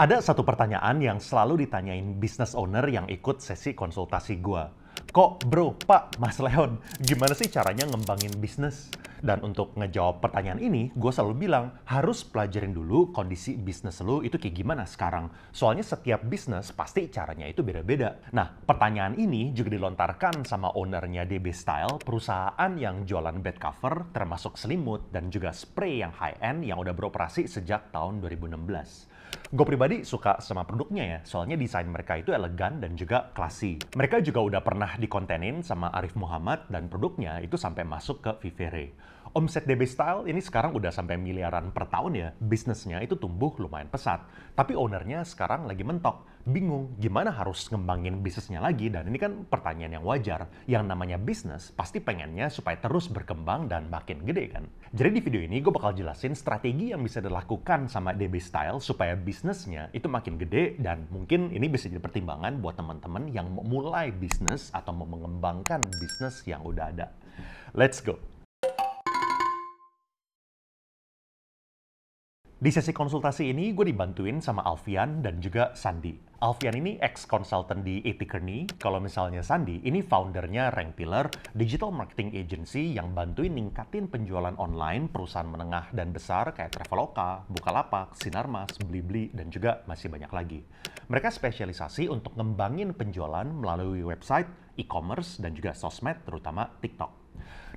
Ada satu pertanyaan yang selalu ditanyain business owner yang ikut sesi konsultasi gua. Kok bro, pak, mas Leon, gimana sih caranya ngembangin bisnis? Dan untuk ngejawab pertanyaan ini, gue selalu bilang harus pelajarin dulu kondisi bisnis lu itu kayak gimana sekarang. Soalnya setiap bisnis pasti caranya itu beda-beda. Nah, pertanyaan ini juga dilontarkan sama ownernya DB Style, perusahaan yang jualan bed cover, termasuk selimut, dan juga spray yang high-end yang udah beroperasi sejak tahun 2016. Gue pribadi suka sama produknya ya, soalnya desain mereka itu elegan dan juga classy. Mereka juga udah pernah dikontenin sama Arif Muhammad dan produknya itu sampai masuk ke Vivere. Omset DB Style ini sekarang udah sampai miliaran per tahun ya, bisnisnya itu tumbuh lumayan pesat. Tapi ownernya sekarang lagi mentok, bingung gimana harus ngembangin bisnisnya lagi dan ini kan pertanyaan yang wajar. Yang namanya bisnis pasti pengennya supaya terus berkembang dan makin gede kan. Jadi di video ini gue bakal jelasin strategi yang bisa dilakukan sama DB Style supaya bisnisnya itu makin gede dan mungkin ini bisa jadi pertimbangan buat teman-teman yang mau mulai bisnis atau mau mengembangkan bisnis yang udah ada. Let's go! Di sesi konsultasi ini, gue dibantuin sama Alfian dan juga Sandi. Alfian ini ex-consultant di Etikerney. Kalau misalnya Sandi, ini foundernya Rank Pillar, digital marketing agency yang bantuin ningkatin penjualan online perusahaan menengah dan besar kayak Traveloka, Bukalapak, Sinarmas, Blibli, dan juga masih banyak lagi. Mereka spesialisasi untuk ngembangin penjualan melalui website, e-commerce, dan juga sosmed, terutama TikTok.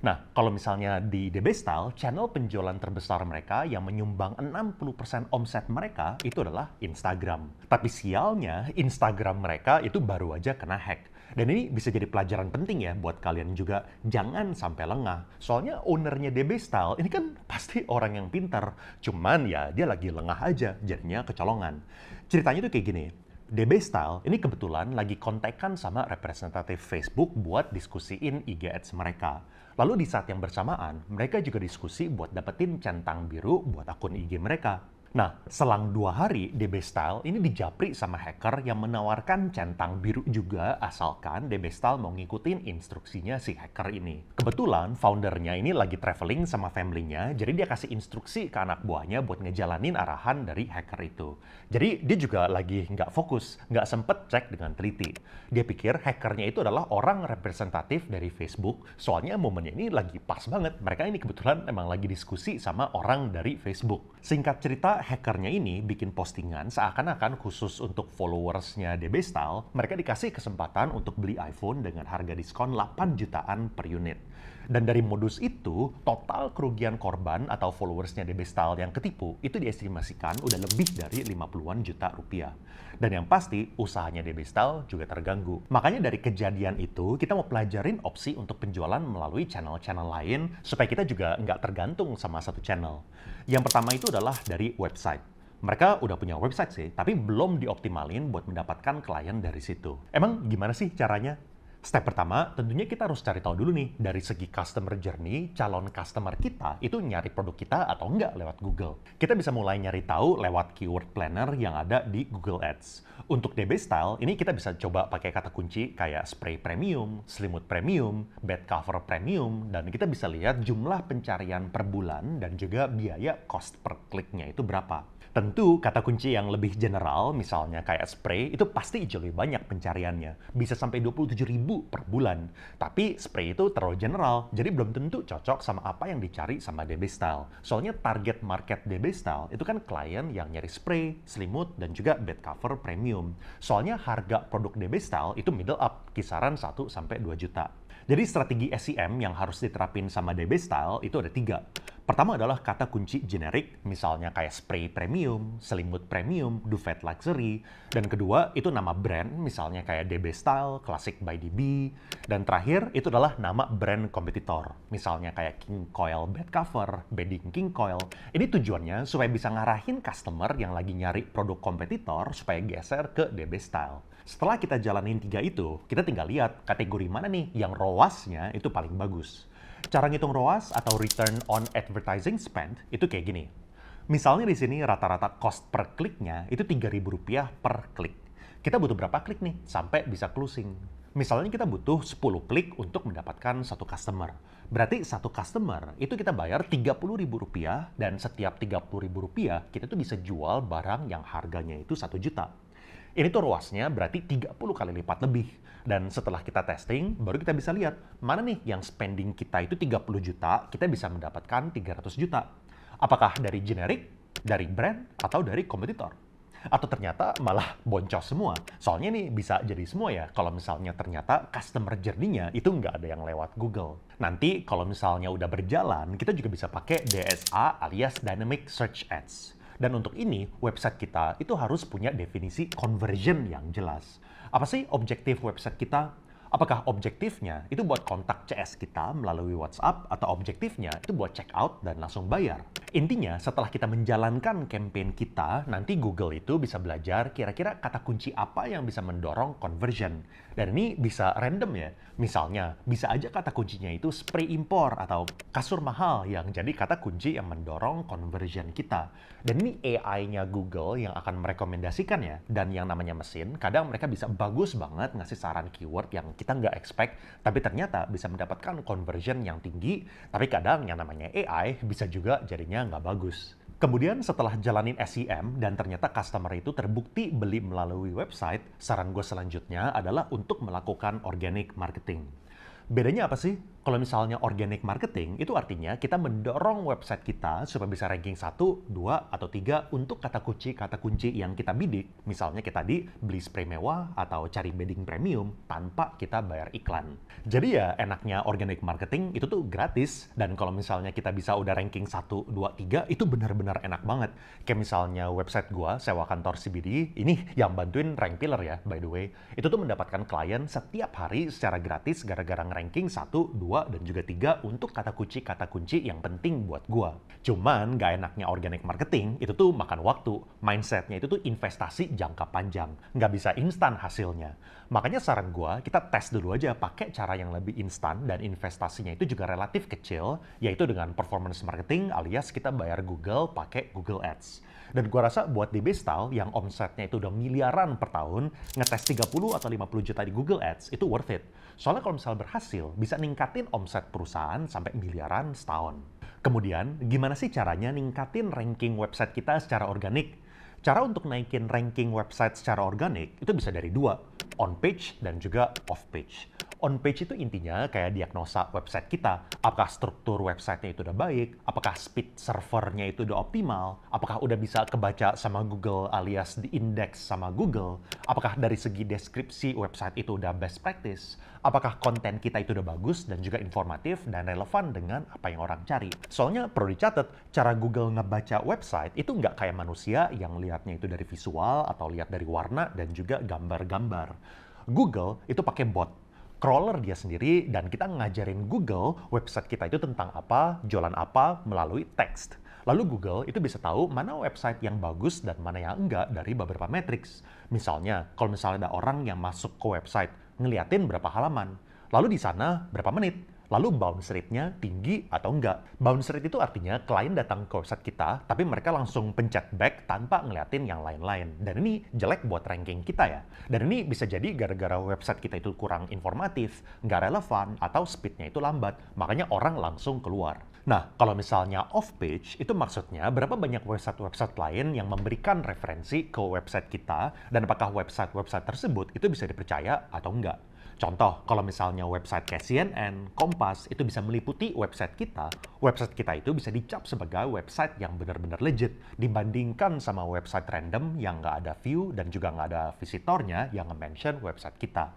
Nah, kalau misalnya di DB Style, channel penjualan terbesar mereka yang menyumbang 60% omset mereka itu adalah Instagram. Tapi sialnya, Instagram mereka itu baru aja kena hack. Dan ini bisa jadi pelajaran penting ya buat kalian juga. Jangan sampai lengah. Soalnya ownernya DB Style ini kan pasti orang yang pintar. Cuman ya dia lagi lengah aja, jadinya kecolongan. Ceritanya tuh kayak gini. DB Style ini kebetulan lagi kontekan sama representatif Facebook buat diskusiin IG Ads mereka. Lalu di saat yang bersamaan, mereka juga diskusi buat dapetin centang biru buat akun IG mereka. Nah, selang dua hari, DB Style ini dijapri sama hacker yang menawarkan centang biru juga asalkan DB Style mau ngikutin instruksinya si hacker ini. Kebetulan foundernya ini lagi traveling sama family-nya, jadi dia kasih instruksi ke anak buahnya buat ngejalanin arahan dari hacker itu. Jadi dia juga lagi nggak fokus, nggak sempet cek dengan teliti. Dia pikir hackernya itu adalah orang representatif dari Facebook, soalnya momennya ini lagi pas banget. Mereka ini kebetulan emang lagi diskusi sama orang dari Facebook. Singkat cerita, hackernya ini bikin postingan seakan-akan khusus untuk followersnya DB Style, mereka dikasih kesempatan untuk beli iPhone dengan harga diskon 8 jutaan per unit. Dan dari modus itu, total kerugian korban atau followersnya DB Style yang ketipu itu diestimasikan udah lebih dari 50-an juta rupiah. Dan yang pasti, usahanya DB Style juga terganggu. Makanya dari kejadian itu, kita mau pelajarin opsi untuk penjualan melalui channel-channel lain supaya kita juga nggak tergantung sama satu channel. Yang pertama itu adalah dari website mereka udah punya website sih, tapi belum dioptimalin buat mendapatkan klien dari situ. Emang gimana sih caranya? Step pertama, tentunya kita harus cari tahu dulu nih dari segi customer journey, calon customer kita itu nyari produk kita atau enggak lewat Google. Kita bisa mulai nyari tahu lewat keyword planner yang ada di Google Ads. Untuk DB Style, ini kita bisa coba pakai kata kunci kayak spray premium, selimut premium, bed cover premium, dan kita bisa lihat jumlah pencarian per bulan dan juga biaya cost per kliknya itu berapa. Tentu kata kunci yang lebih general, misalnya kayak spray, itu pasti jauh lebih banyak pencariannya. Bisa sampai 27 ribu per bulan. Tapi spray itu terlalu general, jadi belum tentu cocok sama apa yang dicari sama DB Style. Soalnya target market DB Style itu kan klien yang nyari spray, selimut, dan juga bed cover premium. Soalnya harga produk DB Style itu middle up, kisaran 1-2 juta. Jadi strategi SEM yang harus diterapin sama DB Style itu ada tiga. Pertama adalah kata kunci generik, misalnya kayak spray premium, selimut premium, duvet luxury. Dan kedua, itu nama brand, misalnya kayak DB Style, Classic by DB. Dan terakhir, itu adalah nama brand kompetitor, misalnya kayak King Coil Bed Cover, Bedding King Coil. Ini tujuannya supaya bisa ngarahin customer yang lagi nyari produk kompetitor supaya geser ke DB Style. Setelah kita jalanin tiga itu, kita tinggal lihat kategori mana nih yang roasnya itu paling bagus. Cara ngitung ROAS atau Return on Advertising Spend itu kayak gini. Misalnya di sini rata-rata cost per kliknya itu Rp3.000 per klik. Kita butuh berapa klik nih sampai bisa closing? Misalnya kita butuh 10 klik untuk mendapatkan satu customer. Berarti satu customer itu kita bayar Rp30.000 dan setiap Rp30.000 kita tuh bisa jual barang yang harganya itu satu juta. Ini tuh ruasnya berarti 30 kali lipat lebih. Dan setelah kita testing, baru kita bisa lihat mana nih yang spending kita itu 30 juta, kita bisa mendapatkan 300 juta. Apakah dari generik, dari brand, atau dari kompetitor? Atau ternyata malah boncos semua. Soalnya ini bisa jadi semua ya, kalau misalnya ternyata customer journey itu nggak ada yang lewat Google. Nanti kalau misalnya udah berjalan, kita juga bisa pakai DSA alias Dynamic Search Ads. Dan untuk ini, website kita itu harus punya definisi conversion yang jelas. Apa sih objektif website kita Apakah objektifnya itu buat kontak CS kita melalui WhatsApp atau objektifnya itu buat check out dan langsung bayar? Intinya, setelah kita menjalankan campaign kita, nanti Google itu bisa belajar kira-kira kata kunci apa yang bisa mendorong conversion. Dan ini bisa random ya. Misalnya, bisa aja kata kuncinya itu spray impor atau kasur mahal yang jadi kata kunci yang mendorong conversion kita. Dan ini AI-nya Google yang akan merekomendasikannya. Dan yang namanya mesin, kadang mereka bisa bagus banget ngasih saran keyword yang kita nggak expect, tapi ternyata bisa mendapatkan conversion yang tinggi, tapi kadang yang namanya AI bisa juga jadinya nggak bagus. Kemudian setelah jalanin SEM dan ternyata customer itu terbukti beli melalui website, saran gue selanjutnya adalah untuk melakukan organic marketing. Bedanya apa sih kalau misalnya organic marketing, itu artinya kita mendorong website kita supaya bisa ranking 1, 2, atau 3 untuk kata kunci kata kunci yang kita bidik. Misalnya kita di beli spray mewah atau cari bedding premium tanpa kita bayar iklan. Jadi ya enaknya organic marketing itu tuh gratis dan kalau misalnya kita bisa udah ranking 1, 2, 3 itu benar-benar enak banget. Kayak misalnya website gua sewa kantor CBD, ini yang bantuin rank pillar ya by the way. Itu tuh mendapatkan klien setiap hari secara gratis gara-gara ranking 1, 2, 2 dan juga tiga untuk kata kunci-kata kunci yang penting buat gua. Cuman gak enaknya organic marketing itu tuh makan waktu. Mindsetnya itu tuh investasi jangka panjang. Nggak bisa instan hasilnya. Makanya saran gua kita tes dulu aja pakai cara yang lebih instan dan investasinya itu juga relatif kecil yaitu dengan performance marketing alias kita bayar Google pakai Google Ads. Dan gua rasa buat DB Style yang omsetnya itu udah miliaran per tahun, ngetes 30 atau 50 juta di Google Ads itu worth it. Soalnya kalau misalnya berhasil, bisa ningkatin omset perusahaan sampai miliaran setahun. Kemudian, gimana sih caranya ningkatin ranking website kita secara organik? Cara untuk naikin ranking website secara organik itu bisa dari dua on page dan juga off page. On page itu intinya kayak diagnosa website kita, apakah struktur websitenya itu udah baik, apakah speed servernya itu udah optimal, apakah udah bisa kebaca sama Google alias diindeks sama Google, apakah dari segi deskripsi website itu udah best practice, apakah konten kita itu udah bagus dan juga informatif dan relevan dengan apa yang orang cari. Soalnya perlu dicatat, cara Google ngebaca website itu nggak kayak manusia yang lihatnya itu dari visual atau lihat dari warna dan juga gambar-gambar. Google itu pakai bot crawler dia sendiri dan kita ngajarin Google website kita itu tentang apa, jualan apa melalui teks. Lalu Google itu bisa tahu mana website yang bagus dan mana yang enggak dari beberapa matriks. Misalnya, kalau misalnya ada orang yang masuk ke website, ngeliatin berapa halaman, lalu di sana berapa menit, Lalu bounce rate-nya tinggi atau enggak. Bounce rate itu artinya klien datang ke website kita, tapi mereka langsung pencet back tanpa ngeliatin yang lain-lain. Dan ini jelek buat ranking kita ya. Dan ini bisa jadi gara-gara website kita itu kurang informatif, nggak relevan, atau speed-nya itu lambat. Makanya orang langsung keluar. Nah, kalau misalnya off page, itu maksudnya berapa banyak website-website lain yang memberikan referensi ke website kita dan apakah website-website tersebut itu bisa dipercaya atau enggak. Contoh, kalau misalnya website kayak CNN, Kompas, itu bisa meliputi website kita, website kita itu bisa dicap sebagai website yang benar-benar legit dibandingkan sama website random yang nggak ada view dan juga nggak ada visitornya yang nge-mention website kita.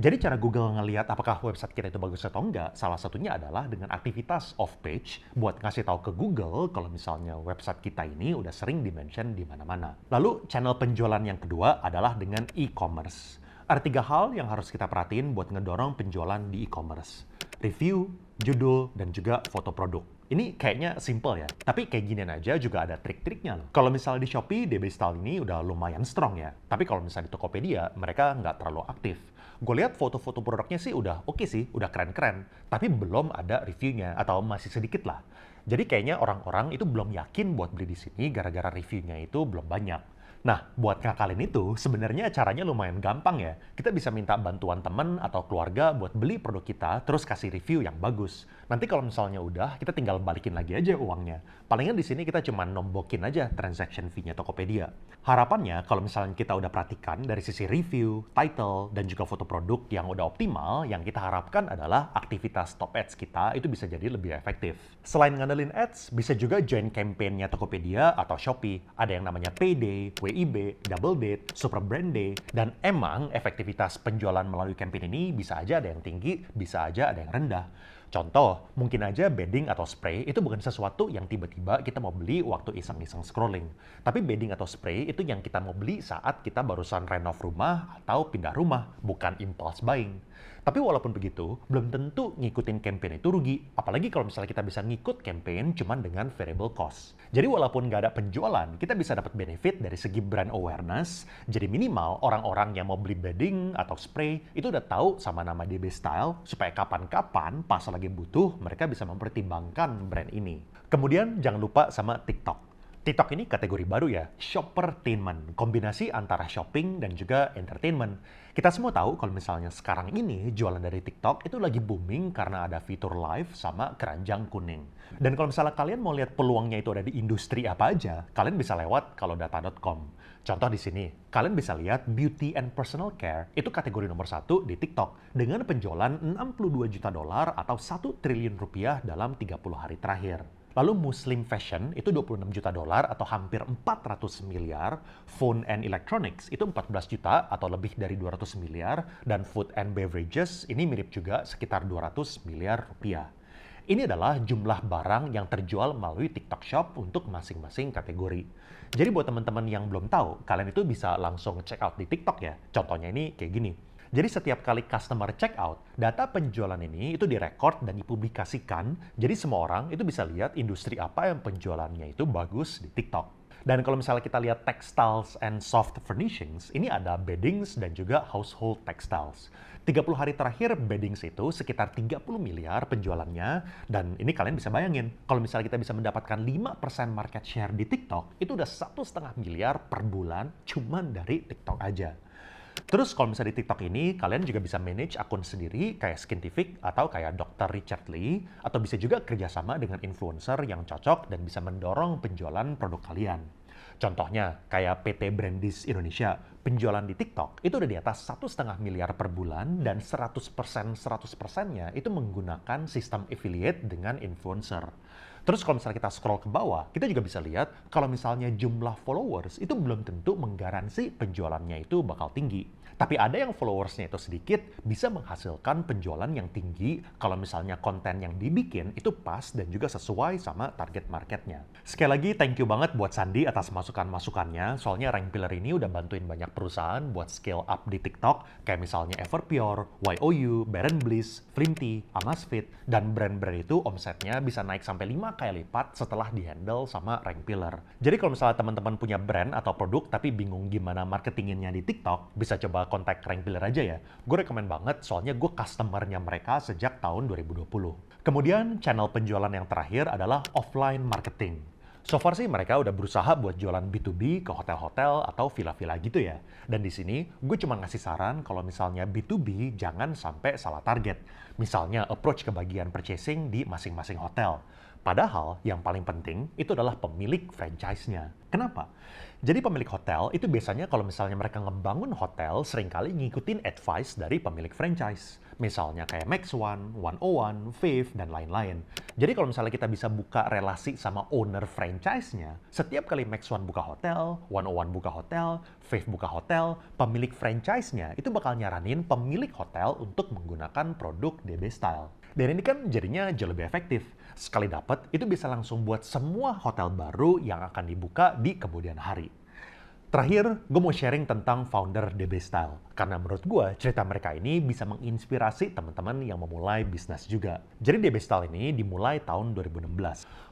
Jadi cara Google ngelihat apakah website kita itu bagus atau enggak, salah satunya adalah dengan aktivitas off page buat ngasih tahu ke Google kalau misalnya website kita ini udah sering dimention di mana-mana. Lalu channel penjualan yang kedua adalah dengan e-commerce. Ada tiga hal yang harus kita perhatiin buat ngedorong penjualan di e-commerce. Review, judul, dan juga foto produk. Ini kayaknya simple ya, tapi kayak gini aja juga ada trik-triknya loh. Kalau misalnya di Shopee, DB Style ini udah lumayan strong ya. Tapi kalau misalnya di Tokopedia, mereka nggak terlalu aktif. Gue lihat foto-foto produknya sih udah oke okay sih, udah keren-keren. Tapi belum ada reviewnya, atau masih sedikit lah. Jadi kayaknya orang-orang itu belum yakin buat beli di sini gara-gara reviewnya itu belum banyak. Nah, buat ngakalin itu sebenarnya caranya lumayan gampang ya. Kita bisa minta bantuan teman atau keluarga buat beli produk kita, terus kasih review yang bagus. Nanti kalau misalnya udah, kita tinggal balikin lagi aja uangnya. Palingan di sini kita cuma nombokin aja transaction fee-nya Tokopedia. Harapannya kalau misalnya kita udah perhatikan dari sisi review, title, dan juga foto produk yang udah optimal, yang kita harapkan adalah aktivitas top ads kita itu bisa jadi lebih efektif. Selain ngandelin ads, bisa juga join campaign-nya Tokopedia atau Shopee. Ada yang namanya Payday, BIB, Double Date, Super Brand Day, dan emang efektivitas penjualan melalui campaign ini bisa aja ada yang tinggi, bisa aja ada yang rendah. Contoh, mungkin aja bedding atau spray itu bukan sesuatu yang tiba-tiba kita mau beli waktu iseng-iseng scrolling. Tapi bedding atau spray itu yang kita mau beli saat kita barusan renov rumah atau pindah rumah, bukan impulse buying. Tapi walaupun begitu, belum tentu ngikutin campaign itu rugi. Apalagi kalau misalnya kita bisa ngikut campaign cuman dengan variable cost. Jadi walaupun nggak ada penjualan, kita bisa dapat benefit dari segi brand awareness. Jadi minimal orang-orang yang mau beli bedding atau spray itu udah tahu sama nama DB Style supaya kapan-kapan pas lagi butuh mereka bisa mempertimbangkan brand ini. Kemudian jangan lupa sama TikTok. TikTok ini kategori baru ya, shoppertainment, kombinasi antara shopping dan juga entertainment. Kita semua tahu kalau misalnya sekarang ini jualan dari TikTok itu lagi booming karena ada fitur live sama keranjang kuning. Dan kalau misalnya kalian mau lihat peluangnya itu ada di industri apa aja, kalian bisa lewat kalau data.com. Contoh di sini, kalian bisa lihat beauty and personal care itu kategori nomor satu di TikTok dengan penjualan 62 juta dolar atau satu triliun rupiah dalam 30 hari terakhir. Lalu Muslim Fashion itu 26 juta dolar atau hampir 400 miliar, Phone and Electronics itu 14 juta atau lebih dari 200 miliar, dan Food and Beverages ini mirip juga sekitar 200 miliar rupiah. Ini adalah jumlah barang yang terjual melalui TikTok Shop untuk masing-masing kategori. Jadi buat teman-teman yang belum tahu, kalian itu bisa langsung check out di TikTok ya. Contohnya ini kayak gini. Jadi setiap kali customer check out, data penjualan ini itu direkod dan dipublikasikan. Jadi semua orang itu bisa lihat industri apa yang penjualannya itu bagus di TikTok. Dan kalau misalnya kita lihat textiles and soft furnishings, ini ada beddings dan juga household textiles. 30 hari terakhir beddings itu sekitar 30 miliar penjualannya dan ini kalian bisa bayangin kalau misalnya kita bisa mendapatkan 5% market share di TikTok itu udah satu setengah miliar per bulan cuman dari TikTok aja. Terus kalau misalnya di TikTok ini, kalian juga bisa manage akun sendiri kayak Skintific atau kayak Dr. Richard Lee, atau bisa juga kerjasama dengan influencer yang cocok dan bisa mendorong penjualan produk kalian. Contohnya kayak PT Brandis Indonesia, penjualan di TikTok itu udah di atas satu setengah miliar per bulan dan 100% seratus persennya itu menggunakan sistem affiliate dengan influencer. Terus kalau misalnya kita scroll ke bawah, kita juga bisa lihat kalau misalnya jumlah followers itu belum tentu menggaransi penjualannya itu bakal tinggi. Tapi ada yang followersnya itu sedikit bisa menghasilkan penjualan yang tinggi kalau misalnya konten yang dibikin itu pas dan juga sesuai sama target marketnya. Sekali lagi thank you banget buat Sandi atas masukan-masukannya. Soalnya Rank Pillar ini udah bantuin banyak perusahaan buat scale up di TikTok kayak misalnya Everpure, YOU, Baron Bliss, Flinty, Amazfit, dan brand-brand itu omsetnya bisa naik sampai 5 kali lipat setelah dihandle sama Rank Pillar. Jadi kalau misalnya teman-teman punya brand atau produk tapi bingung gimana marketinginnya di TikTok, bisa coba kontak rank Builder aja ya, gue rekomen banget soalnya gue customernya mereka sejak tahun 2020. Kemudian channel penjualan yang terakhir adalah offline marketing. So far sih mereka udah berusaha buat jualan B2B ke hotel-hotel atau villa-villa gitu ya. Dan di sini gue cuma ngasih saran kalau misalnya B2B jangan sampai salah target. Misalnya approach ke bagian purchasing di masing-masing hotel. Padahal yang paling penting itu adalah pemilik franchise-nya. Kenapa? Jadi pemilik hotel itu biasanya kalau misalnya mereka ngebangun hotel seringkali ngikutin advice dari pemilik franchise. Misalnya kayak Max One, One O oh One, Fifth, dan lain-lain. Jadi kalau misalnya kita bisa buka relasi sama owner franchise-nya, setiap kali Max One buka hotel, One O oh One buka hotel, Fifth buka hotel, pemilik franchise-nya itu bakal nyaranin pemilik hotel untuk menggunakan produk DB Style. Dan ini kan jadinya jauh lebih efektif. Sekali dapat, itu bisa langsung buat semua hotel baru yang akan dibuka di kemudian hari. Terakhir, gue mau sharing tentang founder DB Style. Karena menurut gue, cerita mereka ini bisa menginspirasi teman-teman yang memulai bisnis juga. Jadi DB Style ini dimulai tahun 2016.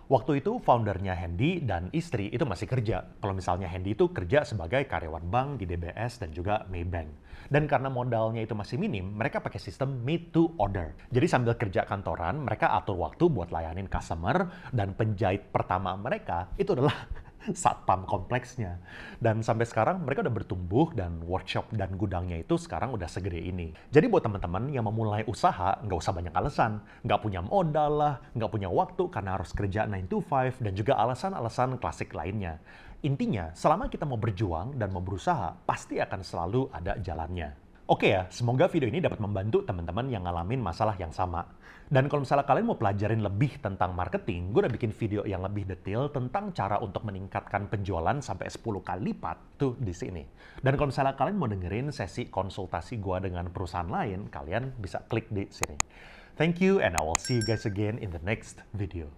Waktu itu foundernya Hendy dan istri itu masih kerja. Kalau misalnya Hendy itu kerja sebagai karyawan bank di DBS dan juga Maybank. Dan karena modalnya itu masih minim, mereka pakai sistem made to order. Jadi sambil kerja kantoran, mereka atur waktu buat layanin customer dan penjahit pertama mereka itu adalah satpam kompleksnya. Dan sampai sekarang mereka udah bertumbuh dan workshop dan gudangnya itu sekarang udah segede ini. Jadi buat teman-teman yang memulai usaha, nggak usah banyak alasan. Nggak punya modal lah, nggak punya waktu karena harus kerja 9 to 5, dan juga alasan-alasan klasik lainnya. Intinya, selama kita mau berjuang dan mau berusaha, pasti akan selalu ada jalannya. Oke ya, semoga video ini dapat membantu teman-teman yang ngalamin masalah yang sama. Dan kalau misalnya kalian mau pelajarin lebih tentang marketing, gue udah bikin video yang lebih detail tentang cara untuk meningkatkan penjualan sampai 10 kali lipat tuh di sini. Dan kalau misalnya kalian mau dengerin sesi konsultasi gue dengan perusahaan lain, kalian bisa klik di sini. Thank you and I will see you guys again in the next video.